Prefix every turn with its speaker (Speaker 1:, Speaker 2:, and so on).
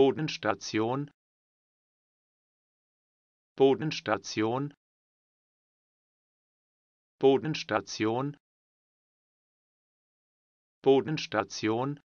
Speaker 1: Bodenstation Bodenstation Bodenstation Bodenstation